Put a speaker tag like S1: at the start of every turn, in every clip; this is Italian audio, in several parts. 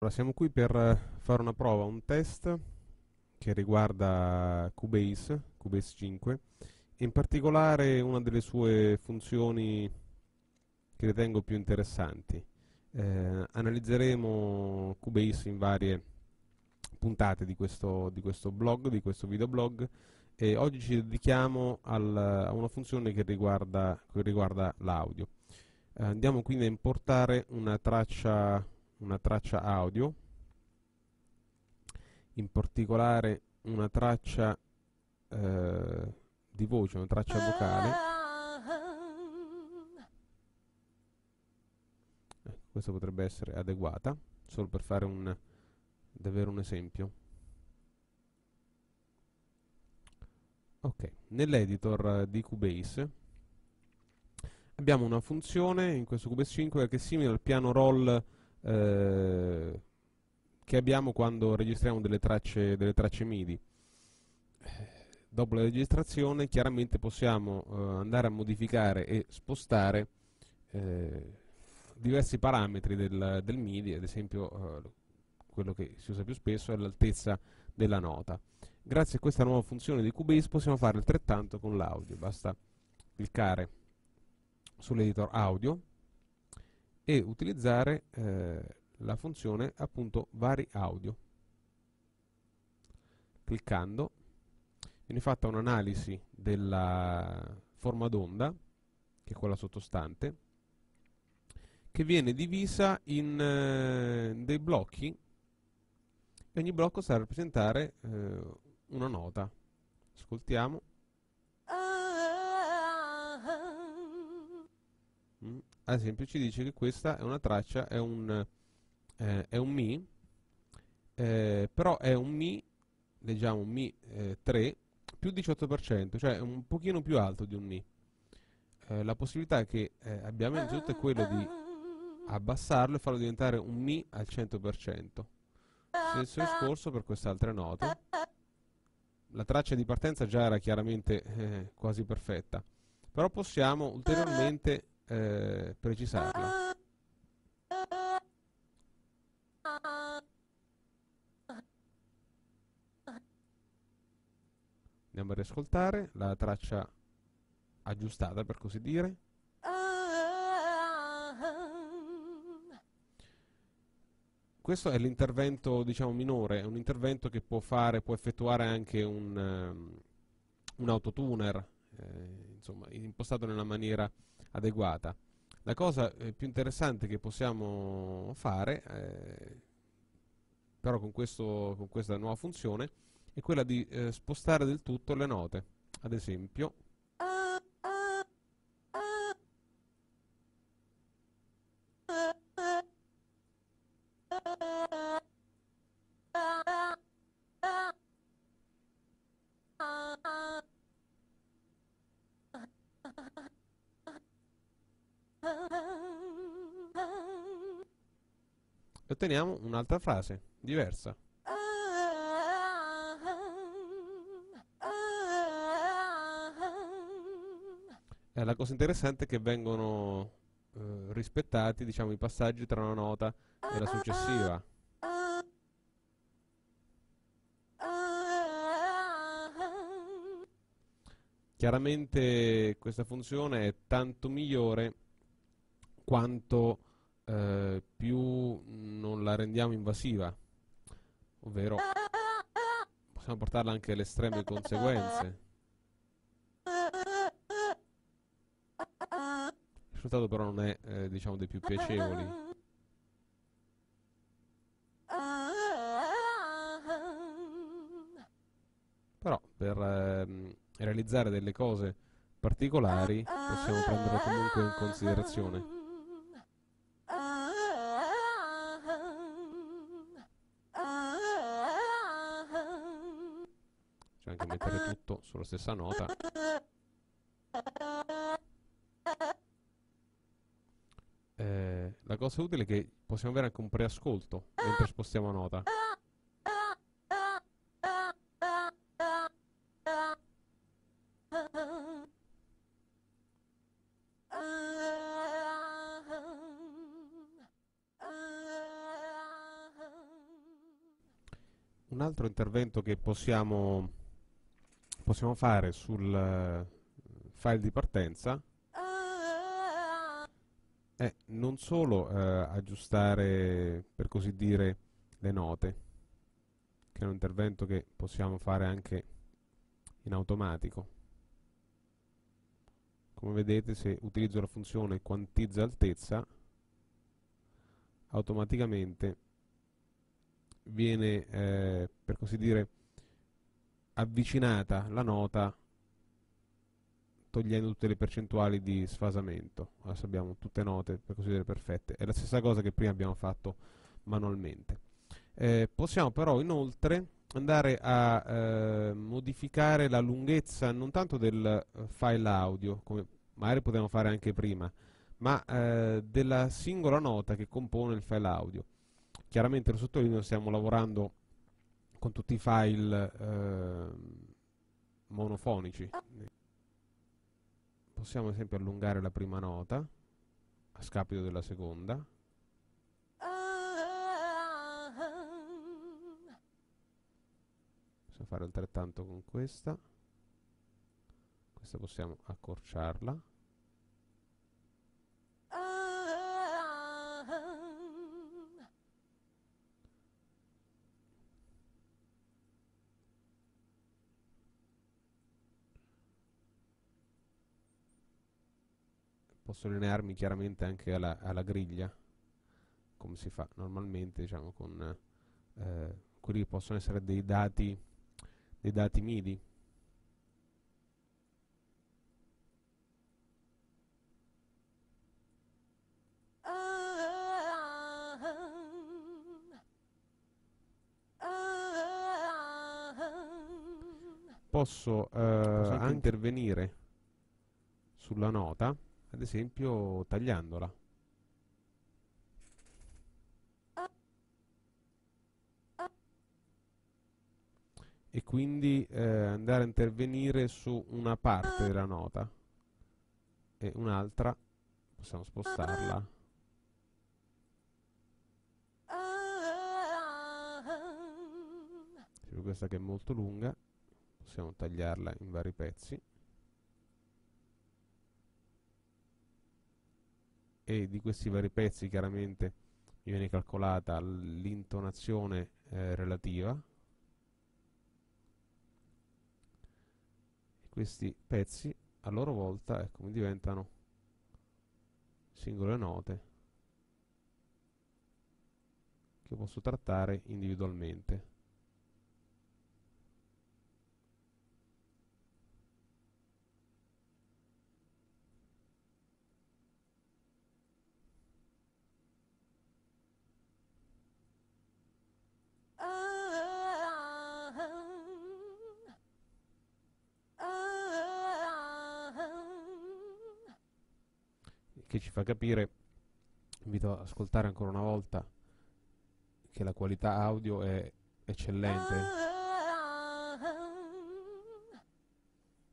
S1: Allora, siamo qui per eh, fare una prova, un test che riguarda Cubase, Cubase 5, e in particolare una delle sue funzioni che ritengo più interessanti. Eh, analizzeremo Cubase in varie puntate di questo, di questo blog, di questo videoblog, e oggi ci dedichiamo al, a una funzione che riguarda, riguarda l'audio. Eh, andiamo quindi a importare una traccia una traccia audio, in particolare una traccia eh, di voce, una traccia vocale. Eh, questa potrebbe essere adeguata, solo per fare un, davvero un esempio. Ok, nell'editor di Cubase abbiamo una funzione in questo Cubase 5 che è simile al piano roll eh, che abbiamo quando registriamo delle tracce, delle tracce MIDI. Eh, dopo la registrazione chiaramente possiamo eh, andare a modificare e spostare eh, diversi parametri del, del, MIDI, ad esempio eh, quello che si usa più spesso è l'altezza della nota. Grazie a questa nuova funzione di Cubase possiamo fare altrettanto con l'audio, basta cliccare sull'editor audio e utilizzare eh, la funzione appunto vari audio. Cliccando viene fatta un'analisi della forma d'onda, che è quella sottostante, che viene divisa in eh, dei blocchi e ogni blocco sarà a rappresentare eh, una nota. Ascoltiamo. ad esempio ci dice che questa è una traccia, è un, eh, è un Mi, eh, però è un Mi, leggiamo Mi eh, 3, più 18%, cioè un pochino più alto di un Mi. Eh, la possibilità che eh, abbiamo in giunta è quella di abbassarlo e farlo diventare un Mi al 100%. Stesso discorso per queste altre note. La traccia di partenza già era chiaramente eh, quasi perfetta, però possiamo ulteriormente eh, precisarla. Andiamo ad ascoltare la traccia aggiustata, per così dire. Questo è l'intervento, diciamo, minore, è un intervento che può fare, può effettuare anche un, um, un autotuner, eh, insomma, impostato nella maniera adeguata. La cosa eh, più interessante che possiamo fare, eh, però con, questo, con, questa nuova funzione, è quella di eh, spostare del tutto le note. Ad esempio, e otteniamo un'altra frase, diversa. E eh, la cosa interessante è che vengono eh, rispettati diciamo, i passaggi tra una nota e la successiva. Chiaramente questa funzione è tanto migliore quanto eh, più non la rendiamo invasiva, ovvero possiamo portarla anche alle estreme conseguenze. Il risultato però non è eh, diciamo dei più piacevoli. Però per ehm, realizzare delle cose particolari possiamo prendere comunque in considerazione. Bisogna anche mettere tutto sulla stessa nota. Eh, la cosa utile è che possiamo avere anche un preascolto mentre spostiamo nota. un altro intervento che possiamo possiamo fare sul eh, file di partenza è eh, non solo eh, aggiustare, per così dire, le note, che è un intervento che possiamo fare anche in automatico. Come vedete, se utilizzo la funzione quantizza altezza, automaticamente viene, eh, per così dire, avvicinata la nota togliendo tutte le percentuali di sfasamento. Adesso abbiamo tutte note per così dire perfette. È la stessa cosa che prima abbiamo fatto manualmente. Eh, possiamo però inoltre andare a eh, modificare la lunghezza non tanto del eh, file audio, come magari potevamo fare anche prima, ma eh, della singola nota che compone il file audio. Chiaramente lo sottolineo, stiamo lavorando con tutti i file eh, monofonici. Ah. Possiamo ad esempio allungare la prima nota a scapito della seconda. Possiamo fare altrettanto con questa. Questa possiamo accorciarla. sottolinearmi chiaramente anche alla, alla griglia, come si fa normalmente diciamo, con eh, quelli che possono essere dei dati, dei dati MIDI. posso eh, anche intervenire sulla nota ad esempio tagliandola. E quindi eh, andare a intervenire su una parte della nota e un'altra possiamo spostarla. questa che è molto lunga possiamo tagliarla in vari pezzi e di questi vari pezzi chiaramente mi viene calcolata l'intonazione eh, relativa e questi pezzi a loro volta ecco, mi diventano singole note che posso trattare individualmente che ci fa capire, invito ad ascoltare ancora una volta, che la qualità audio è eccellente.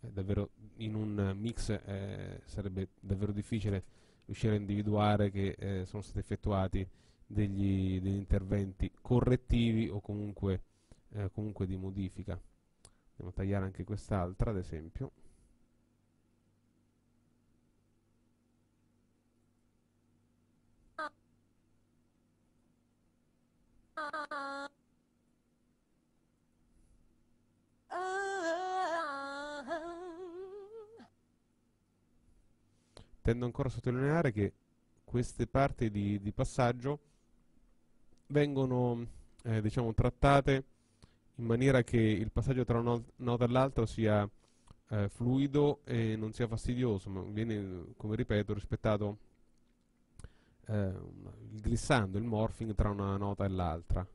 S1: È davvero in un mix eh, sarebbe davvero difficile riuscire a individuare che eh, sono stati effettuati degli, degli, interventi correttivi o comunque, eh, comunque di modifica. Andiamo a tagliare anche quest'altra ad esempio. Tendo ancora a sottolineare che queste parti di, di passaggio vengono eh, diciamo, trattate in maniera che il passaggio tra una nota e l'altra sia eh, fluido e non sia fastidioso, ma viene, come ripeto, rispettato eh, il glissando, il morphing tra una nota e l'altra.